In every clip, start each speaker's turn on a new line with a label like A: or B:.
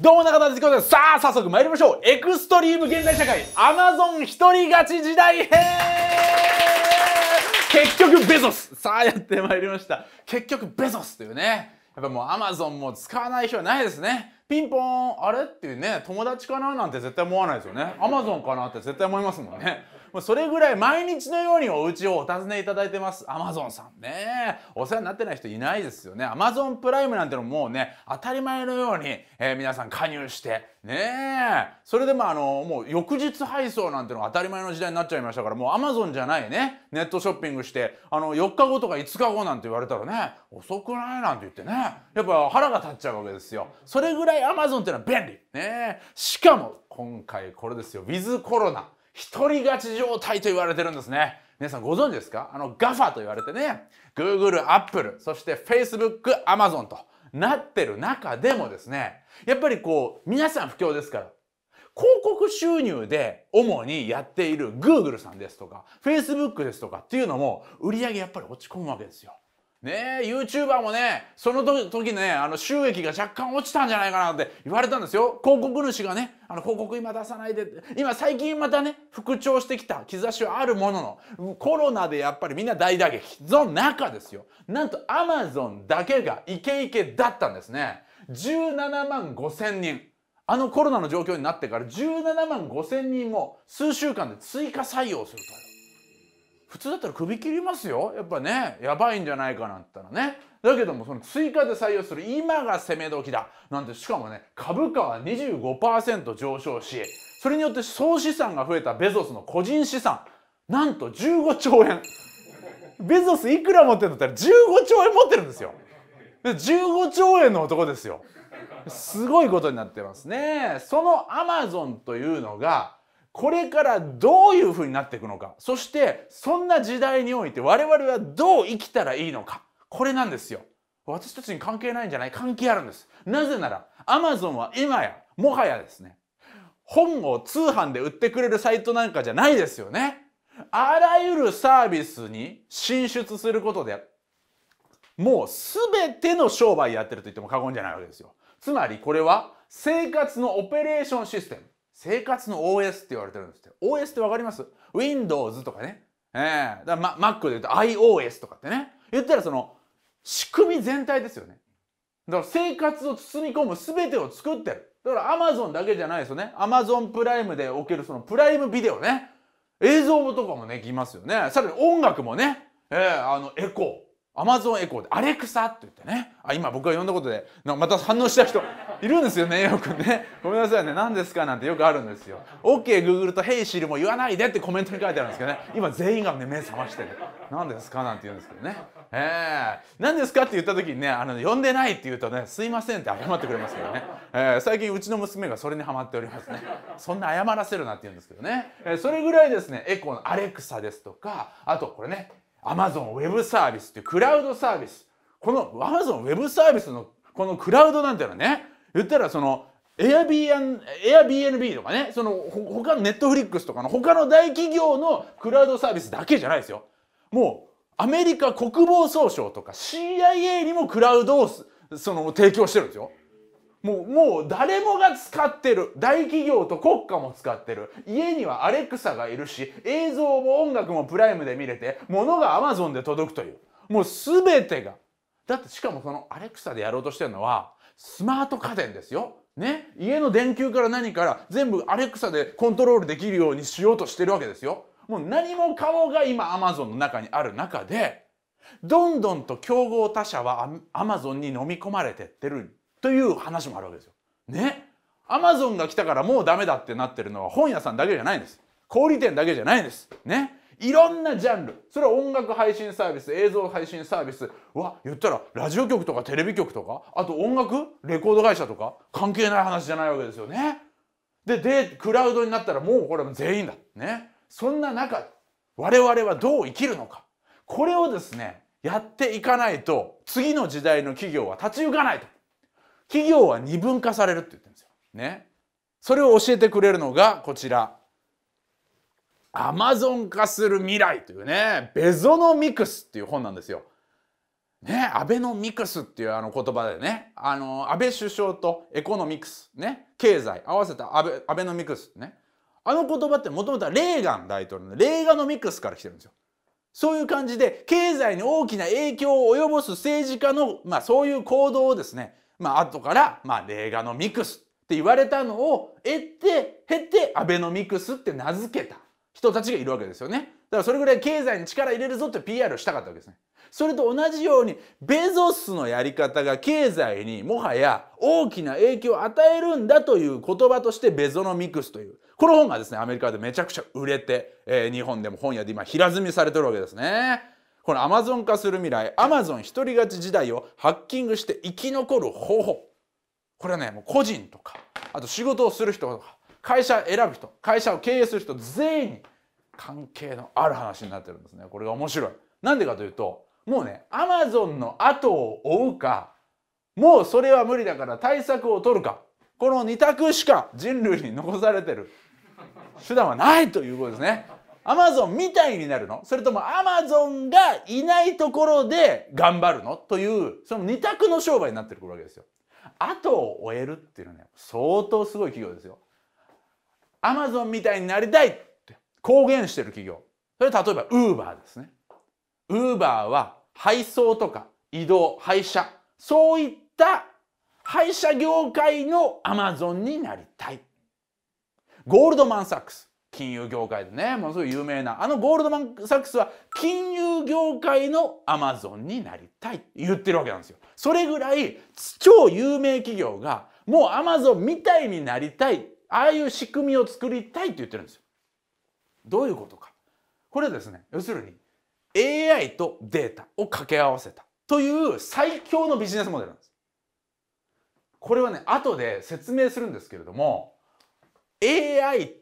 A: どうも中田です。さあ、早速参りましょう。エクストリーム現代社会、アマゾン一人勝ち時代編結局、ベゾスさあ、やってまいりました。結局、ベゾスというね。やっぱもうアマゾンも使わない人はないですね。ピンポーン、あれっていうね、友達かななんて絶対思わないですよね。アマゾンかなって絶対思いますもんね。もうそれぐらい毎日のようにお家をお訪ねいただいてます。アマゾンさんね。お世話になってない人いないですよね。アマゾンプライムなんてのもうね、当たり前のように、えー、皆さん加入して、ねそれでもあの、もう翌日配送なんてのが当たり前の時代になっちゃいましたから、もうアマゾンじゃないね。ネットショッピングして、あの、4日後とか5日後なんて言われたらね、遅くないなんて言ってね。やっぱ腹が立っちゃうわけですよ。それぐらいアマゾンっていうのは便利。ねしかも、今回これですよ。ウィズコロナ。一人勝ち状態と言われてるんですね。皆さんご存知ですかあの GAFA と言われてね、Google、Apple、そして Facebook、Amazon となってる中でもですね、やっぱりこう、皆さん不況ですから、広告収入で主にやっている Google さんですとか、Facebook ですとかっていうのも、売り上げやっぱり落ち込むわけですよ。ねえ YouTuber もねその時ねあの収益が若干落ちたんじゃないかなって言われたんですよ広告主がねあの広告今出さないで今最近またね復調してきた兆しはあるもののコロナでやっぱりみんな大打撃の中ですよなんと Amazon だけがイケイケだったんですね17万5千人あのコロナの状況になってから17万5000人も数週間で追加採用すると普通だったら首切りますよやっぱねやばいんじゃないかなんて言ったらねだけどもその追加で採用する今が攻め時だなんてしかもね株価は25%上昇しそれによって総資産が増えたベゾスの個人資産なんと15兆円ベゾスいくら持ってるんだったら15兆円持ってるんですよ15兆円の男ですよすごいことになってますねそのアマゾンというのがこれからどういうふうになっていくのかそしてそんな時代において我々はどう生きたらいいのかこれなんですよ。私たちに関係ないんじゃない関係あるんです。なぜならアマゾンは今やもはやですね本を通販で売ってくれるサイトなんかじゃないですよね。あらゆるサービスに進出することでもうすべての商売やってると言っても過言じゃないわけですよ。つまりこれは生活のオペレーションシステム生活の OS って言われてるんですって OS ってわかります ?Windows とかね、えー、だから、ま、Mac で言うと iOS とかってね言ったらその仕組み全体ですよねだから生活を包み込む全てを作ってるだから Amazon だけじゃないですよね Amazon プライムでおけるそのプライムビデオね映像とかもねきますよねさらに音楽もね、えー、あのエコーアマゾンエコーで「アレクサ」って言ってねあ今僕が呼んだことでまた反応した人いるんですよねよくねごめんなさいね何ですかなんてよくあるんですよ OKGoogle、と「ヘイシルも言わないで」ってコメントに書いてあるんですけどね今全員がね目覚ましてる「何ですか?」なんて言うんですけどね「えー、何ですか?」って言った時にねあの呼んでないって言うとね「すいません」って謝ってくれますけどね、えー、最近うちの娘がそれにはまっておりますねそんな謝らせるなって言うんですけどね、えー、それぐらいですねエコーの「アレクサ」ですとかあとこれね Amazon Web サービスっていうクラウドサービス。この Amazon Web サービスのこのクラウドなんていうのはね、言ったらその a i b n b Airbnb とかね、その他の Netflix とかの他の大企業のクラウドサービスだけじゃないですよ。もうアメリカ国防総省とか CIA にもクラウドをその提供してるんですよ。もう、もう誰もが使ってる。大企業と国家も使ってる。家にはアレクサがいるし、映像も音楽もプライムで見れて、物がアマゾンで届くという。もう全てが。だってしかもそのアレクサでやろうとしてるのは、スマート家電ですよ。ね。家の電球から何から全部アレクサでコントロールできるようにしようとしてるわけですよ。もう何もかもが今アマゾンの中にある中で、どんどんと競合他社はアマゾンに飲み込まれてってるという話もあるわけですよ。ねアマゾンが来たからもうダメだってなってるのは本屋さんだけじゃないんです。小売店だけじゃないんです。ねいろんなジャンルそれは音楽配信サービス映像配信サービスわ言ったらラジオ局とかテレビ局とかあと音楽レコード会社とか関係ない話じゃないわけですよね。ででクラウドになったらもうこれも全員だ。ねそんな中我々はどう生きるのかこれをですねやっていかないと次の時代の企業は立ち行かないと企業は二分化されるって言ってるんですよ。ね。それを教えてくれるのがこちら。アマゾン化する未来というね、ベゾノミクスっていう本なんですよ。ね、アベノミクスっていうあの言葉でね、あの、安倍首相とエコノミクス、ね、経済、合わせたアベアベノミクスね。あの言葉ってもともとはレーガン大統領のレーガノミクスから来てるんですよ。そういう感じで経済に大きな影響を及ぼす政治家の、まあ、そういう行動をですねまあ後から、まあ、レーガノミクスって言われたのを得て経てアベノミクスって名付けた人たちがいるわけですよね。だからそれぐらい経済に力入れるぞって PR をしたかったわけですね。それと同じようにベゾスのやり方が経済にもはや大きな影響を与えるんだという言葉としてベゾノミクスというこの本がですねアメリカでめちゃくちゃ売れて、えー、日本でも本屋で今平積みされてるわけですね。このアマゾン化する未来アマゾン独り勝ち時代をハッキングして生き残る方法これはねもう個人とかあと仕事をする人とか会社選ぶ人会社を経営する人全員に関係のある話になってるんですねこれが面白いなんでかというともうねアマゾンの後を追うかもうそれは無理だから対策を取るかこの2択しか人類に残されてる手段はないということですねアマゾンみたいになるのそれともアマゾンがいないところで頑張るのというその二択の商売になってくるわけですよ。後を終えるっていうのはね相当すごい企業ですよ。アマゾンみたいになりたいって公言してる企業それ例えばウーバーですね。ウーバーは配送とか移動配車そういった配車業界のアマゾンになりたい。ゴールドマン・サックス金融業界でねものすごい有名なあのゴールドマン・サックスは金融業界のアマゾンになりたいって言ってるわけなんですよ。それぐらい超有名企業がもうアマゾンみたいになりたいああいう仕組みを作りたいって言ってるんですよ。どういうことかこれですね要するに AI とデータを掛け合わせたという最強のビジネスモデルなんです。これはね後で説明するんですけれども AI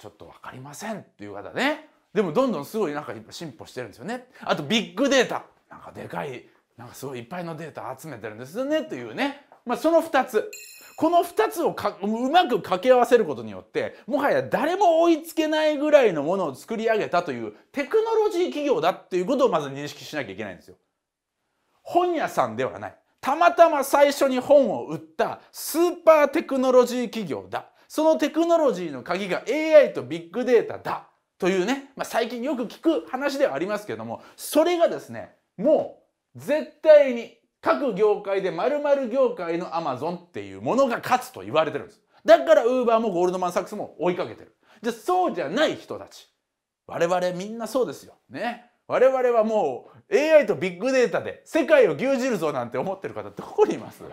A: ちょっと分かりませんっていう方ねでもどんどんすごいなんか進歩してるんですよねあとビッグデータなんかでかいなんかすごいいっぱいのデータ集めてるんですよねというね、まあ、その2つこの2つをかうまく掛け合わせることによってもはや誰も追いつけないぐらいのものを作り上げたというテクノロジー企業だっていうことをまず認識しなきゃいけないんですよ。本屋さんではないたまたま最初に本を売ったスーパーテクノロジー企業だそのテクノロジーの鍵が AI とビッグデータだというね、まあ、最近よく聞く話ではありますけどもそれがですねもう絶対に各業界で〇〇業界の Amazon っていうものが勝つと言われてるんですだから Uber もゴールドマン・サックスも追いかけてるじゃそうじゃない人たち我々みんなそうですよね我々はもう AI とビッグデータで世界を牛耳るぞなんて思ってる方どこにいます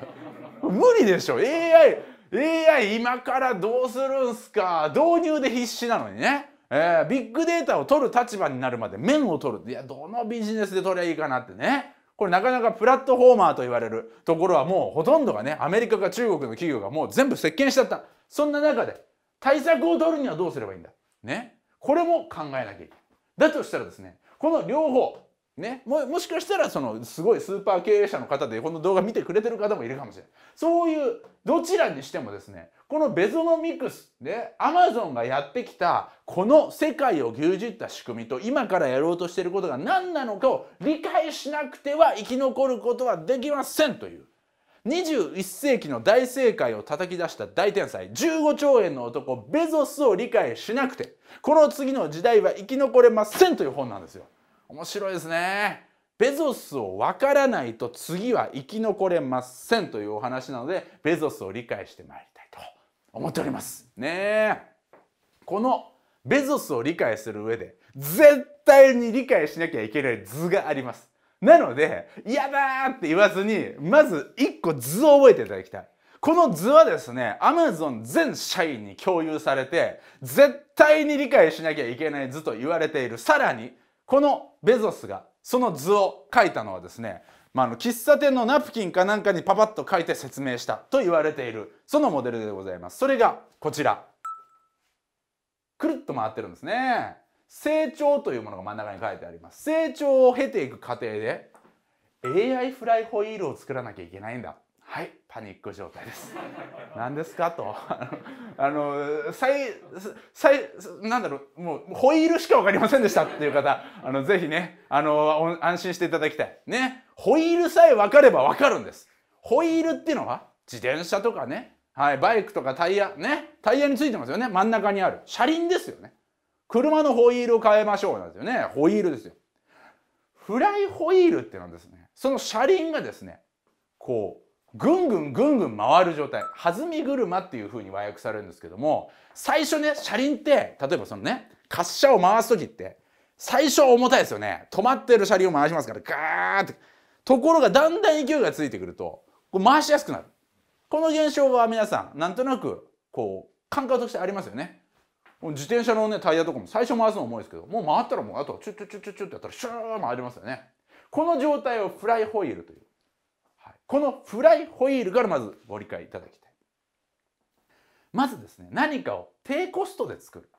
A: 無理でしょ AI AI 今からどうするんすか導入で必死なのにね。えー、ビッグデータを取る立場になるまで面を取る。いや、どのビジネスで取りゃいいかなってね。これなかなかプラットフォーマーと言われるところはもうほとんどがね、アメリカか中国の企業がもう全部席巻しちゃった。そんな中で対策を取るにはどうすればいいんだ。ね。これも考えなきゃいけない。だとしたらですね、この両方、ね、ももしかしたらそのすごいスーパー経営者の方でこの動画見てくれてる方もいるかもしれないそういうどちらにしてもですねこのベゾノミクスねアマゾンがやってきたこの世界を牛耳った仕組みと今からやろうとしてることが何なのかを理解しなくては生き残ることはできませんという21世紀の大正解を叩き出した大天才15兆円の男ベゾスを理解しなくてこの次の時代は生き残れませんという本なんですよ。面白いですね。ベゾスをわからないと次は生き残れませんというお話なのでベゾスを理解してまいりたいと思っております。ねこのベゾスを理解する上で絶対に理解しなきゃいけない図があります。なので「やだ!」って言わずにまず一個図を覚えていただきたい。この図はですね、a m a z 全社員に共有されて、絶対に理解しなきゃいけない図と言われている。さらに、このベゾスがその図を書いたのはですね、まあ、あの喫茶店のナプキンかなんかにパパッと書いて説明したと言われているそのモデルでございますそれがこちらくるっと回ってるんですね成長というものが真ん中に書いてあります成長を経ていく過程で AI フライホイールを作らなきゃいけないんだはい、パニック状態です。何ですかと。あの、最、最、なんだろう、もう、ホイールしかわかりませんでしたっていう方、あの、ぜひね、あの、安心していただきたい。ね、ホイールさえわかればわかるんです。ホイールっていうのは、自転車とかね、はい、バイクとかタイヤ、ね、タイヤについてますよね、真ん中にある。車輪ですよね。車のホイールを変えましょうなんですよね。ホイールですよ。フライホイールってなんですね。その車輪がですね、こう、ぐんぐんぐんぐん回る状態弾み車っていう風に和訳されるんですけども最初ね車輪って例えばそのね滑車を回す時って最初は重たいですよね止まってる車輪を回しますからガーってところがだんだん勢いがついてくるとこう回しやすくなるこの現象は皆さんなんとなくこう感覚としてありますよね自転車のねタイヤとかも最初回すの重いですけどもう回ったらもうあとチュッチュッチュッチュッってやったらシューッ回りますよねこの状態をフライホイールというこのフライホイールからまずご理解いただきたい。まずですね、何かを低コストで作る。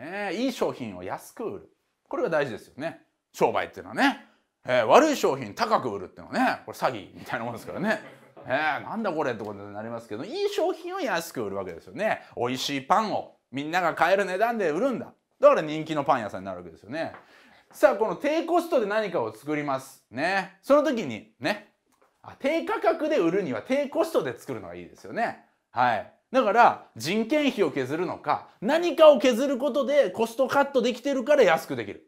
A: ね、いい商品を安く売る。これが大事ですよね。商売っていうのはね。えー、悪い商品高く売るっていうのはね、これ詐欺みたいなもんですからね。えー、なんだこれってことになりますけど、いい商品を安く売るわけですよね。美味しいパンをみんなが買える値段で売るんだ。だから人気のパン屋さんになるわけですよね。さあ、この低コストで何かを作ります。ね。その時に、ね、あ低価格で売るには低コストで作るのがいいですよね。はい。だから人件費を削るのか何かを削ることでコストカットできてるから安くできる。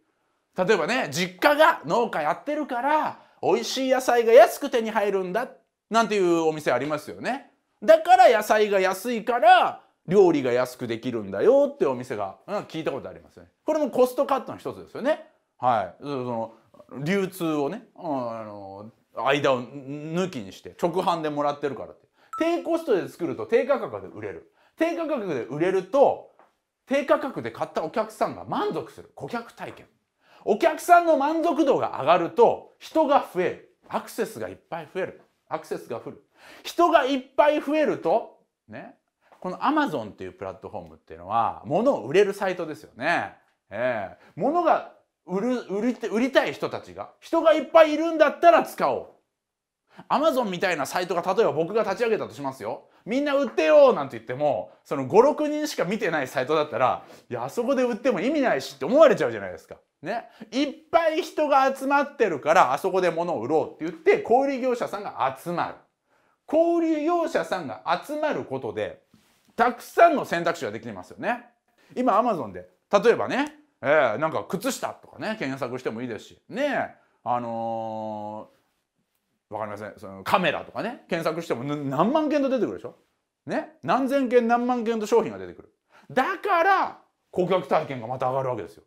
A: 例えばね実家が農家やってるから美味しい野菜が安く手に入るんだなんていうお店ありますよね。だから野菜が安いから料理が安くできるんだよってお店が、うん、聞いたことありますね。これもコストカットの一つですよね。はい、その流通をね、うん、あの間を抜きにして直販でもらってるからって低コストで作ると低価格で売れる低価格で売れると低価格で買ったお客さんが満足する顧客体験お客さんの満足度が上がると人が増えるアクセスがいっぱい増えるアクセスが増る人がいっぱい増えるとねこの Amazon っていうプラットフォームっていうのは物を売れるサイトですよね。えー、物が売る売り売りたい人たちが人がいっぱいいるんだったら使おうアマゾンみたいなサイトが例えば僕が立ち上げたとしますよみんな売ってよなんて言ってもその56人しか見てないサイトだったらいやあそこで売っても意味ないしって思われちゃうじゃないですか。ね、いっぱい人が集まってるからあそこで物を売ろうって言って小売業者さんが集まる小売業者さんが集まることでたくさんの選択肢ができてますよね今アマゾンで例えばねえー、なんか靴下とかね検索してもいいですしねあのー、わかりませんそのカメラとかね検索しても何万件と出てくるでしょね何千件何万件と商品が出てくるだから顧客体験がまた上がるわけですよ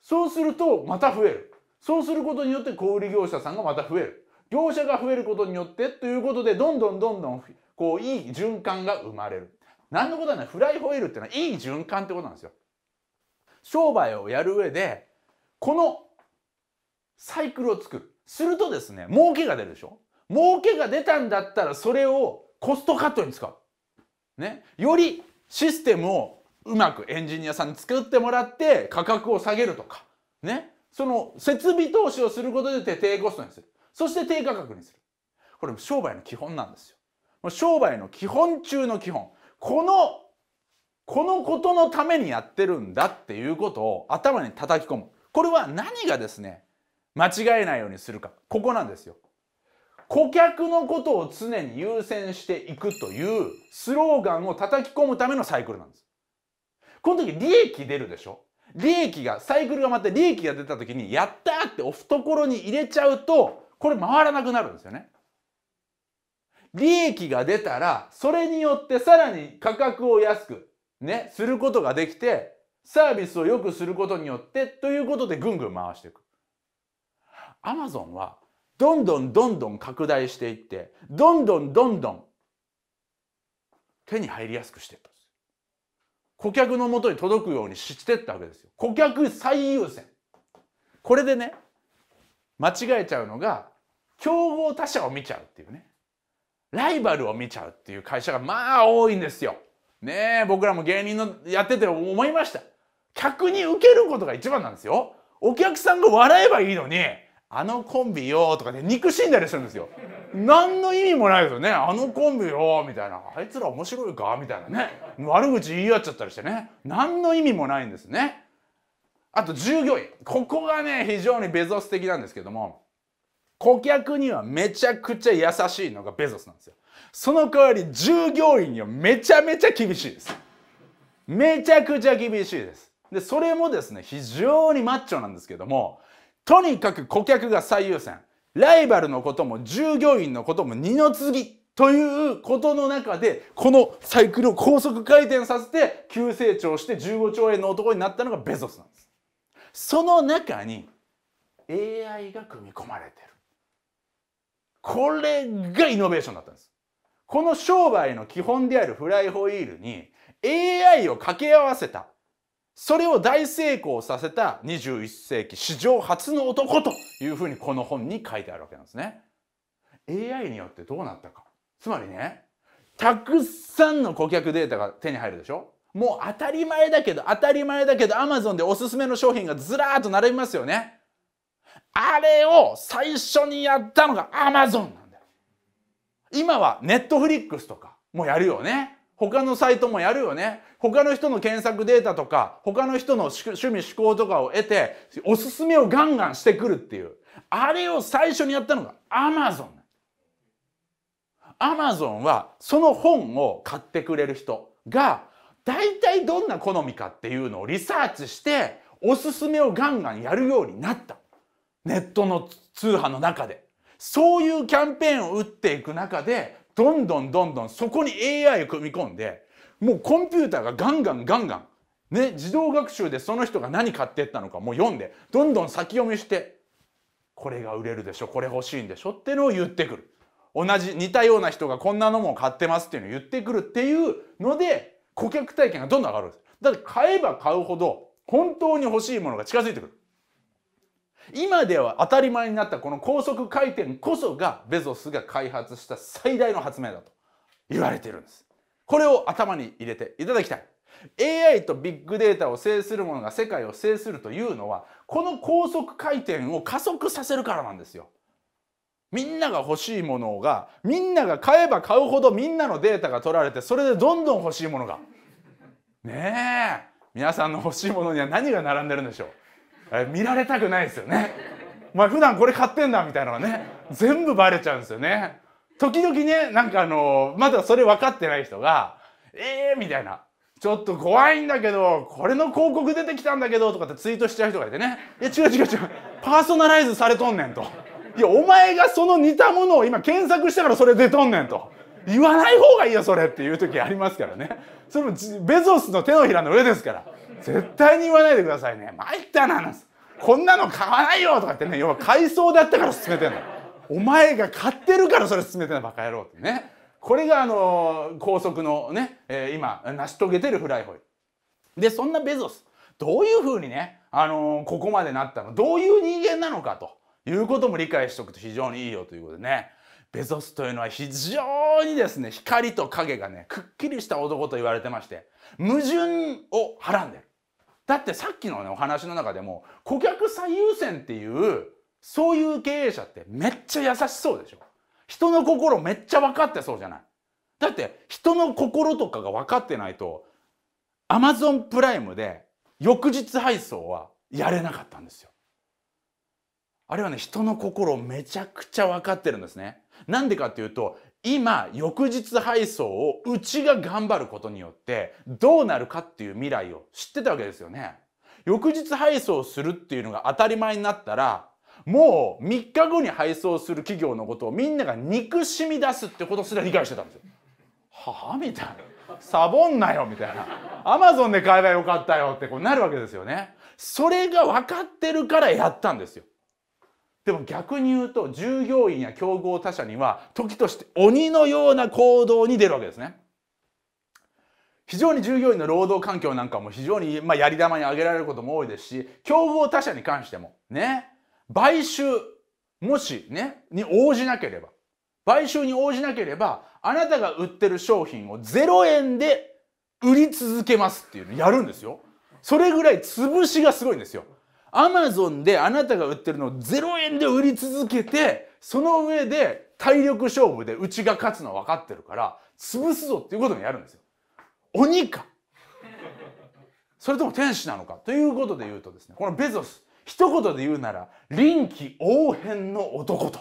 A: そうするとまた増えるそうすることによって小売業者さんがまた増える業者が増えることによってということでどんどんどんどんこういい循環が生まれる何のことはないフライホイールっていうのはいい循環ってことなんですよ商売をやる上でこのサイクルを作るするとですね儲けが出るでしょ儲けが出たんだったらそれをコストカットに使う、ね、よりシステムをうまくエンジニアさんに作ってもらって価格を下げるとかねその設備投資をすることで低コストにするそして低価格にするこれ商売の基本なんですよ商売の基本中の基本このこのことのためにやってるんだっていうことを頭に叩き込むこれは何がですね間違えないようにするかここなんですよ。顧客のことを常に優先していくというスローガンを叩き込むためのサイクルなんです。この時利益出るでしょ利益がサイクルがまた利益が出た時にやったってお懐に入れちゃうとこれ回らなくなるんですよね。利益が出たらそれによってさらに価格を安くね、することができて、サービスを良くすることによって、ということでぐんぐん回していく。アマゾンは、どんどんどんどん拡大していって、どんどんどんどん手に入りやすくしていったんです。顧客のもとに届くようにしてったわけですよ。顧客最優先。これでね、間違えちゃうのが、競合他社を見ちゃうっていうね。ライバルを見ちゃうっていう会社がまあ多いんですよ。ねえ、僕らも芸人のやってて思いました。客に受けることが一番なんですよ。お客さんが笑えばいいのに、あのコンビよとかね、憎しんだりするんですよ。何の意味もないですよね。あのコンビよみたいな。あいつら面白いかみたいなね。悪口言い合っちゃったりしてね。何の意味もないんですね。あと従業員。ここがね、非常にベゾス的なんですけども、顧客にはめちゃくちゃ優しいのがベゾスなんですよ。その代わり従業員にはめちゃめちゃ厳しいですめちゃくちゃ厳しいですでそれもですね非常にマッチョなんですけどもとにかく顧客が最優先ライバルのことも従業員のことも二の次ということの中でこのサイクルを高速回転させて急成長して15兆円の男になったのがベゾスなんですその中に AI が組み込まれてるこれがイノベーションだったんですこの商売の基本であるフライホイールに AI を掛け合わせた。それを大成功させた21世紀史上初の男というふうにこの本に書いてあるわけなんですね。AI によってどうなったか。つまりね、たくさんの顧客データが手に入るでしょもう当たり前だけど、当たり前だけど、Amazon でおすすめの商品がずらーっと並びますよね。あれを最初にやったのが Amazon なん今はネットフリックスとかもやるよね。他のサイトもやるよね。他の人の検索データとか、他の人の趣味趣向とかを得て、おすすめをガンガンしてくるっていう。あれを最初にやったのが Amazon。Amazon はその本を買ってくれる人が、大体どんな好みかっていうのをリサーチして、おすすめをガンガンやるようになった。ネットの通販の中で。そういうキャンペーンを打っていく中でどんどんどんどんそこに AI を組み込んでもうコンピューターがガンガンガンガンね自動学習でその人が何買ってったのかもう読んでどんどん先読みしてこれが売れるでしょこれ欲しいんでしょってのを言ってくる同じ似たような人がこんなのも買ってますっていうのを言ってくるっていうので顧客体験がどんどん上がるんですだって買えば買うほど本当に欲しいものが近づいてくる今では当たり前になったこの高速回転こそがベゾスが開発した最大の発明だと言われているんです。これを頭に入れていただきたい。AI とビッグデータを制するものが世界を制するというのはこの高速回転を加速させるからなんですよ。みんなが欲しいものがみんなが買えば買うほどみんなのデータが取られてそれでどんどん欲しいものが。ねえ皆さんの欲しいものには何が並んでるんでしょう見られたくないですよねお前普段これ買ってんだみたいなのがね全部バレちゃうんですよね時々ねなんかあのまだそれ分かってない人が「ええー」みたいな「ちょっと怖いんだけどこれの広告出てきたんだけど」とかってツイートしちゃう人がいてね「いや違う違う違うパーソナライズされとんねん」と「いやお前がその似たものを今検索したからそれ出とんねん」と。言わない方がいいよそれっていう時ありますからねそれもベゾスの手のひらの上ですから絶対に言わないでくださいね参ったななんこんなの買わないよとかってね要は買いだったから勧めてんのお前が買ってるからそれ勧めてんのバカ野郎ってねこれがあの高速のね、えー、今成し遂げてるフライホイでそんなベゾスどういうふうにね、あのー、ここまでなったのどういう人間なのかということも理解しておくと非常にいいよということでねベゾスというのは非常にですね光と影がねくっきりした男と言われてまして矛盾をはらんでるだってさっきのねお話の中でも顧客最優先っていうそういう経営者ってめっちゃ優しそうでしょ人の心めっちゃ分かってそうじゃないだって人の心とかが分かってないとアマゾンプライムで翌日配送はやれなかったんですよあれはね人の心めちゃくちゃ分かってるんですねなんでかっていうと今、翌日配送をうちが頑張ることによってどうなるかっていう未来を知ってたわけですよね。翌日配送するっていうのが当たり前になったら、もう3日後に配送する企業のことをみんなが憎しみ出すってことすら理解してたんですよ。はあみたいな。サボんなよみたいな。アマゾンで買えばよかったよってこうなるわけですよね。それが分かってるからやったんですよ。でも逆に言うと従業員や競合他社には時として鬼のような行動に出るわけですね。非常に従業員の労働環境なんかも非常に、まあ、やり玉に挙げられることも多いですし競合他社に関してもね買収もしねに応じなければ買収に応じなければあなたが売ってる商品を0円で売り続けますっていうのやるんですよ。それぐらい潰しがすごいんですよ。アマゾンであなたが売ってるのを0円で売り続けてその上で体力勝負でうちが勝つのは分かってるから潰すぞっていうことにやるんですよ。鬼かそれとも天使なのかということで言うとですねこのベゾス一言で言うなら臨機応変の男と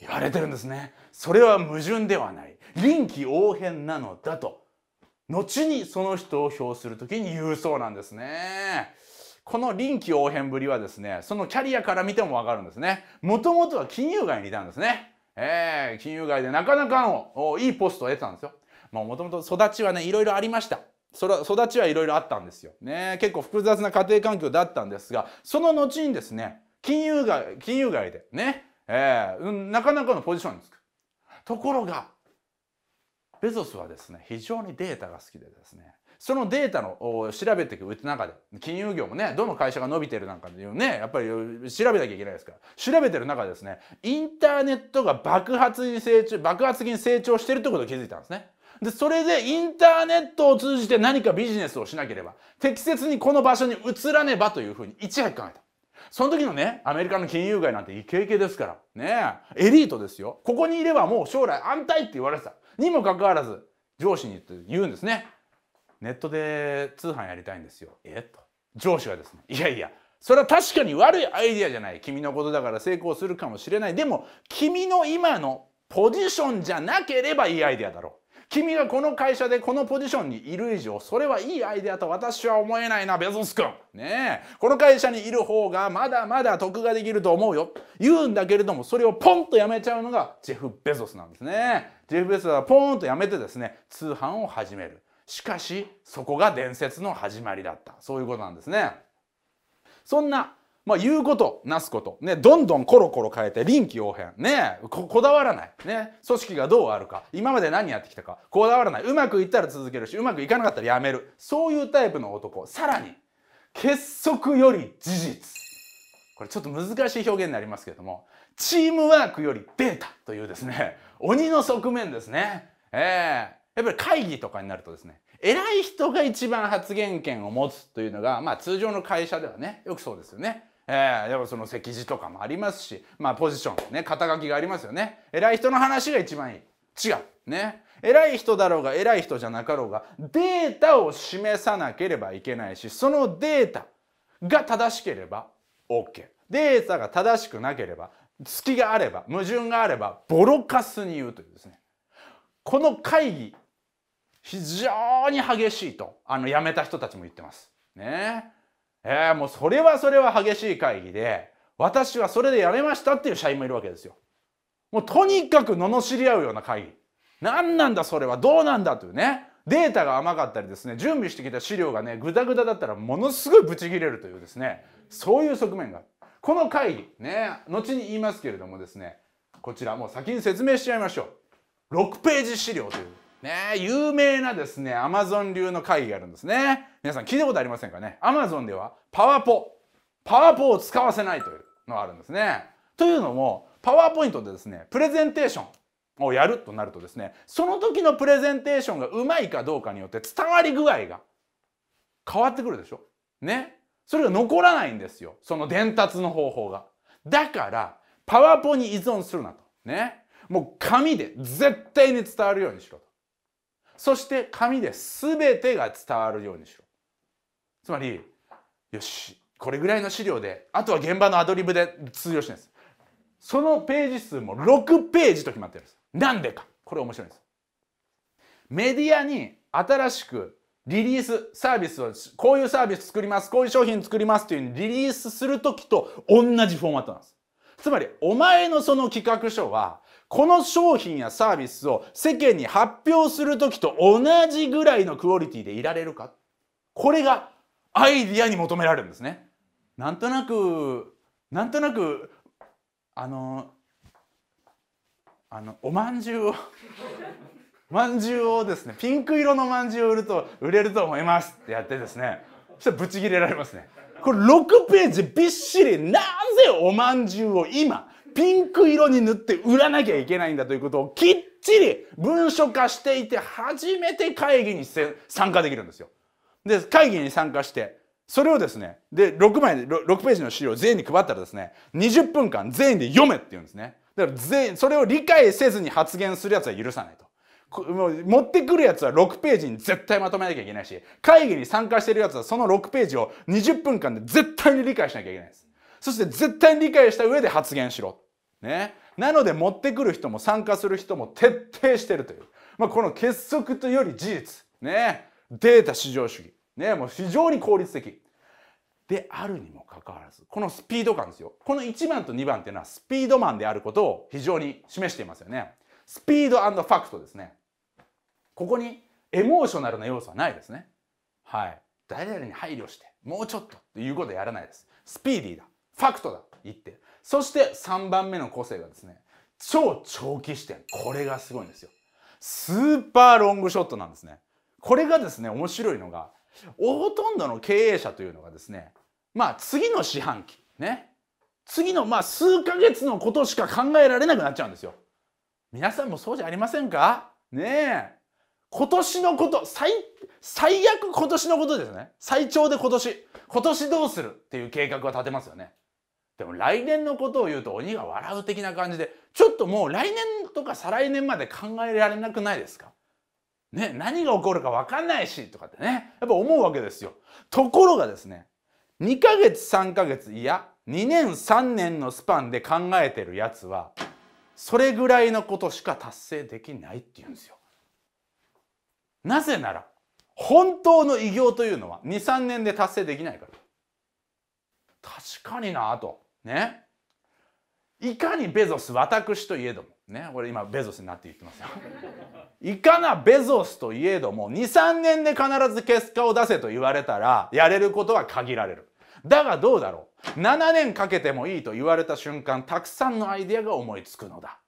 A: 言われてるんですね。それは矛盾ではない。臨機応変なのだと後にその人を評する時に言うそうなんですね。この臨機応変ぶりはですね、そのキャリアから見てもわかるんですね。もともとは金融街にいたんですね。えー、金融街でなかなかのいいポストを得てたんですよ。もともと育ちはね、いろいろありました。そ育ちはいろいろあったんですよ。ね、結構複雑な家庭環境だったんですが、その後にですね、金融街、金融街でね、えー、なかなかのポジションにつく。ところが、ベゾスはですね、非常にデータが好きでですね、そのデータの調べていく中で金融業もねどの会社が伸びてるなんかっていうねやっぱり調べなきゃいけないですから調べてる中でですねインターネットが爆発に成長爆発的に成長してるってことを気づいたんですね。でそれでインターネットを通じて何かビジネスをしなければ適切にこの場所に移らねばというふうにいち早く考えた。その時のね、アメリカの金融街なんてイケイケですから。ねエリートですよ。ここにいればもう将来安泰って言われてた。にもかかわらず、上司に言って言うんですね。ネットで通販やりたいんですよ。えっと。上司がですね、いやいや、それは確かに悪いアイディアじゃない。君のことだから成功するかもしれない。でも、君の今のポジションじゃなければいいアイディアだろう。君がこの会社でこのポジションにいる以上それはいいアイデアと私は思えないなベゾス君ねえこの会社にいる方がまだまだ得ができると思うよ言うんだけれどもそれをポンとやめちゃうのがジェフ・ベゾスなんですねジェフ・ベゾスはポンとやめてですね通販を始めるしかしそこが伝説の始まりだったそういうことなんですね。そんな、まあ、言うことなすこと、ね、どんどんコロコロ変えて臨機応変、ね、こだわらない、ね、組織がどうあるか今まで何やってきたかこだわらないうまくいったら続けるしうまくいかなかったらやめるそういうタイプの男さらに結束より事実これちょっと難しい表現になりますけれどもチームワークよりデータというですね鬼の側面ですね。えー、やっぱり会議とかになるとですね、偉い人が一番発言権を持つというのが、まあ通常の会社ではね、よくそうですよね。えー、やっぱその席次とかもありますし、まあポジション、ね、肩書きがありますよね。偉い人の話が一番いい。違う。ね。偉い人だろうが偉い人じゃなかろうが、データを示さなければいけないし、そのデータが正しければ OK。データが正しくなければ、隙があれば、矛盾があれば、ボロカスに言うというですね。この会議非常に激しいとあの辞めた人たちも言ってます。ねえー、もうそれはそれは激しい会議で私はそれで辞めましたっていう社員もいるわけですよ。もうとにかく罵り合うような会議何なんだそれはどうなんだというねデータが甘かったりですね準備してきた資料がねグダグダだったらものすごいブチギレるというですねそういう側面がこの会議ね後に言いますけれどもですねこちらもう先に説明しちゃいましょう6ページ資料というね、有名なですね、アマゾン流の会議があるんですね。皆さん聞いたことありませんかねアマゾンではパワポ、パワポを使わせないというのがあるんですね。というのも、パワーポイントでですね、プレゼンテーションをやるとなるとですね、その時のプレゼンテーションがうまいかどうかによって伝わり具合が変わってくるでしょね。それが残らないんですよ。その伝達の方法が。だから、パワーポに依存するなと。ね。もう紙で絶対に伝わるようにしろと。そして紙で全てが伝わるようにしろつまりよしこれぐらいの資料であとは現場のアドリブで通用しないですそのページ数も6ページと決まってるんですなんでかこれ面白いんですメディアに新しくリリースサービスをこういうサービス作りますこういう商品作りますというリリースする時と同じフォーマットなんですつまりお前のその企画書はこの商品やサービスを世間に発表する時と同じぐらいのクオリティでいられるかこれがアイディアに求められるんですね。なんとなくなんとなくあのあのおまんじゅうを まんじゅうをですねピンク色のまんじゅうを売ると売れると思いますってやってですねそしたらブチギレられますね。これ6ページびっしりなぜおまんじゅうを今ピンク色に塗って売らなきゃいけないんだということをきっちり文書化していて初めて会議に参加できるんですよ。で会議に参加してそれをですねで6枚 6, ページの資料を全員に配ったらですね20分間全員で読めって言うんですね。だから全員それを理解せずに発言するやつは許さないと。持ってくるやつは6ページに絶対まとめなきゃいけないし会議に参加してるやつはその6ページを20分間で絶対に理解しなきゃいけないです。そして絶対に理解した上で発言しろ。ね、なので持ってくる人も参加する人も徹底してるという、まあ、この結束というより事実、ね、データ至上主義、ね、もう非常に効率的であるにもかかわらずこのスピード感ですよこの1番と2番っていうのはスピードマンであることを非常に示していますよねスピードファクトですねここにエモーショナルな要素はないですねはい誰々に配慮してもうちょっとということやらないですスピーディーだファクトだ言ってそして3番目の個性がですね超長期視点これがすごいんですよスーパーロングショットなんですねこれがですね面白いのがほとんどの経営者というのがですねまあ次の四半期ね次のまあ数ヶ月のことしか考えられなくなっちゃうんですよ皆さんもそうじゃありませんかねえ今年のこと最最悪今年のことですね最長で今年今年どうするっていう計画は立てますよねでも来年のことを言うと鬼が笑う的な感じでちょっともう来年とか再来年まで考えられなくないですかね、何が起こるか分かんないしとかってねやっぱ思うわけですよ。ところがですね2ヶ月3ヶ月いや2年3年のスパンで考えてるやつはそれぐらいのことしか達成できないっていうんですよ。なぜなら本当の偉業というのは23年で達成できないから。確かになと。ねいかにベゾス私といえどもね俺今ベゾスになって言ってますよ いかなベゾスといえども23年で必ず結果を出せと言われたらやれることは限られるだがどうだろう7年かけてもいいと言われた瞬間たくさんのアイデアが思いつくのだ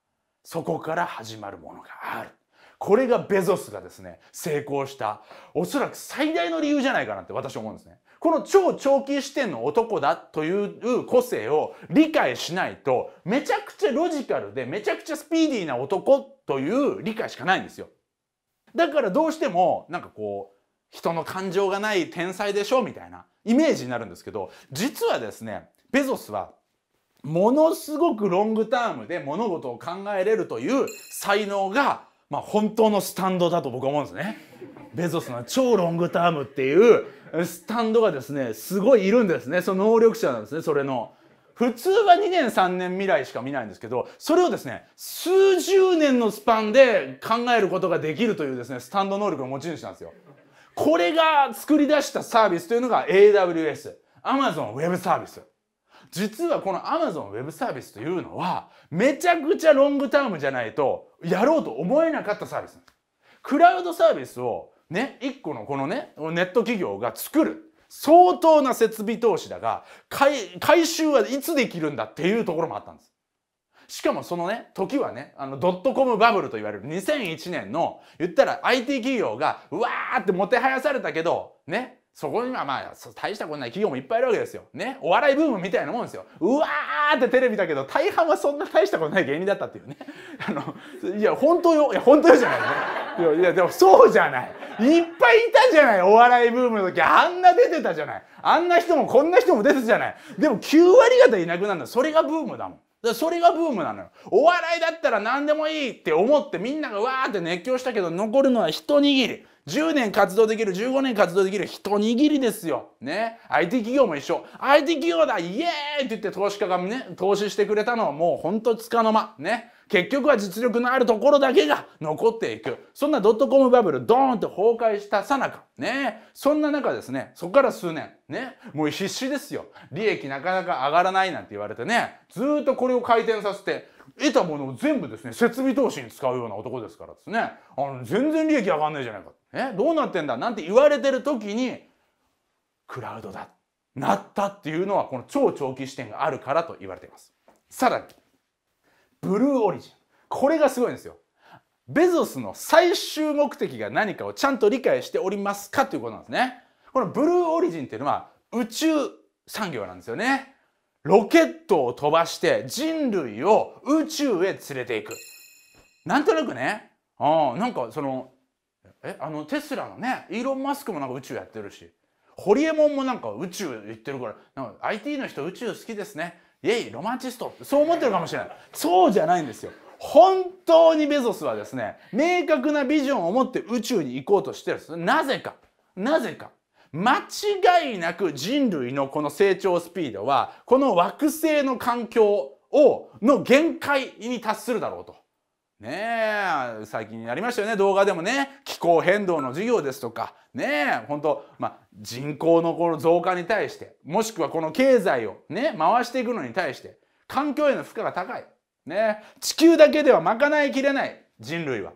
A: そこから始まるものがあるこれがベゾスがですね成功したおそらく最大の理由じゃないかなって私思うんですねこの超長期視点の男だという個性を理解しないと、めちゃくちゃロジカルで、めちゃくちゃスピーディーな男という理解しかないんですよ。だからどうしても、なんかこう、人の感情がない天才でしょみたいなイメージになるんですけど、実はですね、ベゾスはものすごくロングタームで物事を考えれるという才能が、まあ、本当のスタンドだと僕は思うんですね。ベゾスの超ロングタームっていうスタンドがですねすごいいるんですねその能力者なんですねそれの。普通は2年3年未来しか見ないんですけどそれをですね数十年のスパンで考えることができるというですねスタンド能力の持ち主なんですよ。これが作り出したサービスというのが AWS Amazon Web サービス。実はこの Amazon Web サービスというのはめちゃくちゃロングタームじゃないとやろうと思えなかったサービスクラウドサービスをね、1個のこのね、ネット企業が作る。相当な設備投資だが、回収はいつできるんだっていうところもあったんです。しかもそのね、時はね、あのドットコムバブルと言われる2001年の、言ったら IT 企業が、うわーってもてはやされたけど、ね、そこにはまあ、大したことない企業もいっぱいいるわけですよ。ね。お笑いブームみたいなもんですよ。うわーってテレビだけど、大半はそんな大したことない芸人だったっていうね。あの、いや、本当よ。いや、本当よじゃないね。いやでもそうじゃないいっぱいいたじゃないお笑いブームの時あんな出てたじゃないあんな人もこんな人も出てたじゃないでも9割方いなくなるのそれがブームだもんだそれがブームなのよお笑いだったら何でもいいって思ってみんながわーって熱狂したけど残るのは一握り10年活動できる15年活動できる一握りですよ。ね。IT 企業も一緒。IT 企業だイエーイって言って投資家がね、投資してくれたのはもうほんとつかの間。ね。結局は実力のあるところだけが残っていくそんなドットコムバブルドーンと崩壊したさなかねそんな中ですねそこから数年ねもう必死ですよ利益なかなか上がらないなんて言われてねずっとこれを回転させて得たものを全部ですね設備投資に使うような男ですからですねあの全然利益上がんないじゃないかえどうなってんだなんて言われてる時にクラウドだなったっていうのはこの超長期視点があるからと言われています。さらにブルーオリジン。これがすごいんですよ。ベゾスの最終目的が何かをちゃんと理解しておりますかということなんですね。このブルーオリジンっていうのは宇宙産業なんですよね。ロケットを飛ばして人類を宇宙へ連れていく。なんとなくね、あなんかその、え、あのテスラのね、イーロン・マスクもなんか宇宙やってるし、ホリエモンもなんか宇宙行ってるから、なんか IT の人宇宙好きですね。イエイロマンチストそう思ってるかもしれないそうじゃないんですよ本当にベゾスはですね明確なビジョンを持って宇宙に行こうとしてるんですなぜかなぜか間違いなく人類のこの成長スピードはこの惑星の環境をの限界に達するだろうとねえ最近やりましたよね動画でもね気候変動の授業ですとかねえ本当まあ、人口のこの増加に対してもしくはこの経済をね回していくのに対して環境への負荷が高いね地球だけでは賄いきれない人類は。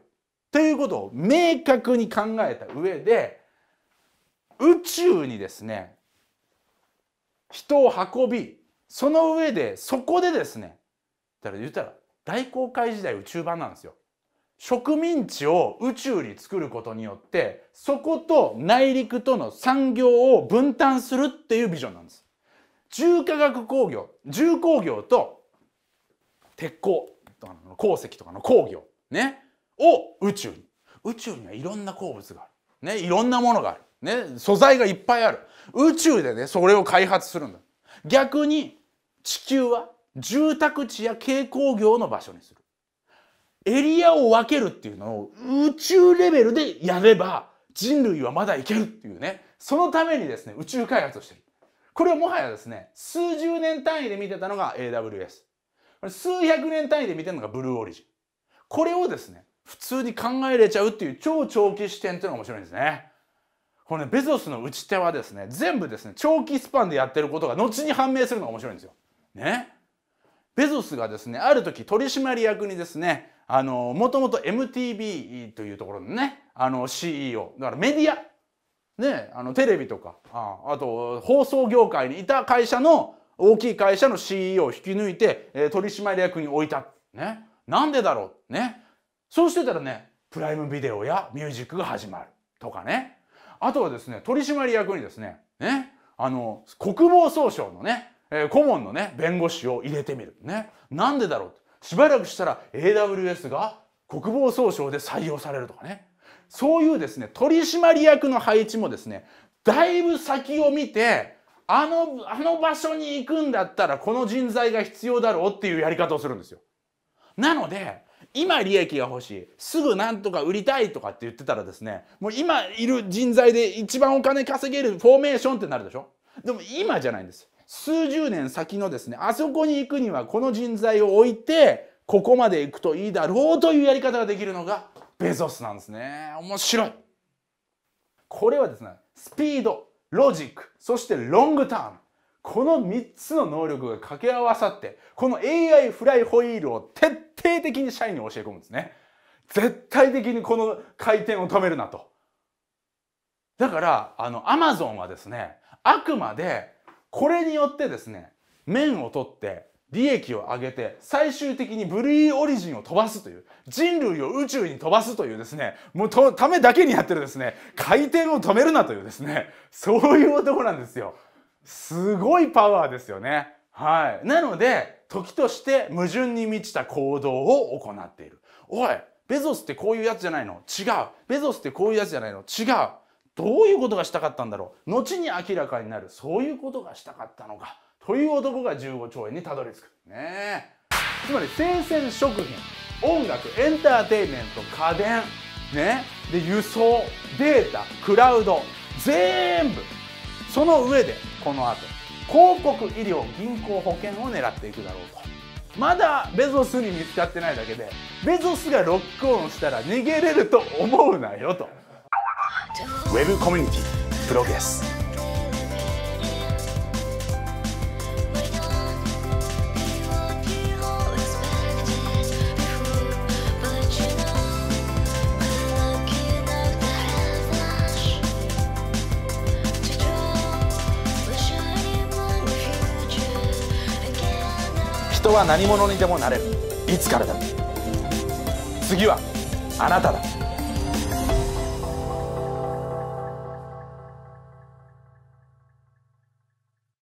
A: ということを明確に考えた上で宇宙にですね人を運びその上でそこでですねだから言ったら大航海時代宇宙版なんですよ。植民地を宇宙に作ることによってそこと内陸との産業を分担するっていうビジョンなんです。重化学工業重工業と鉄鋼とかの鉱石とかの工業、ね、を宇宙に宇宙にはいろんな鉱物がある、ね、いろんなものがある、ね、素材がいっぱいある宇宙でねそれを開発するんだ逆に地球は住宅地や軽工業の場所にするエリアを分けるっていうのを宇宙レベルでやれば人類はまだいけるっていうねそのためにですね宇宙開発をしてるこれをもはやですね数十年単位で見てたのが AWS 数百年単位で見てるのがブルーオリジンこれをですね普通に考えれちゃうっていう超長期視点っていうのが面白いんですねこのねベゾスの打ち手はですね全部ですね長期スパンでやってることが後に判明するのが面白いんですよねベゾスがですね、ある時取締役にですね、あの、もともと MTV というところのね、あの CEO、だからメディア、ね、あのテレビとか、ああと放送業界にいた会社の大きい会社の CEO を引き抜いて、えー、取締役に置いた。ね。なんでだろうね。そうしてたらね、プライムビデオやミュージックが始まる。とかね。あとはですね、取締役にですね、ね、あの、国防総省のね、えー、顧問のね弁護士を入れてみるねなんでだろうしばらくしたら AWS が国防総省で採用されるとかねそういうですね取締役の配置もですねだいぶ先を見てあのあの場所に行くんだったらこの人材が必要だろうっていうやり方をするんですよ。なので今利益が欲しいすぐなんとか売りたいとかって言ってたらですねもう今いる人材で一番お金稼げるフォーメーションってなるでしょでも今じゃないんです数十年先のですね、あそこに行くにはこの人材を置いて、ここまで行くといいだろうというやり方ができるのが、ベゾスなんですね。面白い。これはですね、スピード、ロジック、そしてロングターンこの3つの能力が掛け合わさって、この AI フライホイールを徹底的に社員に教え込むんですね。絶対的にこの回転を止めるなと。だから、あの、アマゾンはですね、あくまでこれによってですね面を取って利益を上げて最終的にブリーオリジンを飛ばすという人類を宇宙に飛ばすというですねもうとためだけにやってるですね回転を止めるなというですねそういう男なんですよすごいパワーですよねはいなので時として矛盾に満ちた行動を行っているおいベゾスってこういうやつじゃないの違うベゾスってこういうやつじゃないの違うどういうことがしたかったんだろう後に明らかになるそういうことがしたかったのかという男が15兆円にたどり着くねつまり生鮮食品音楽エンターテインメント家電ねで輸送データクラウド全部その上でこの後広告医療銀行保険を狙っていくだろうとまだベゾスに見つかってないだけでベゾスがロックオンしたら逃げれると思うなよと。ウェブコミュニティプロゲス人は何者にでもなれるいつからだ次はあなただ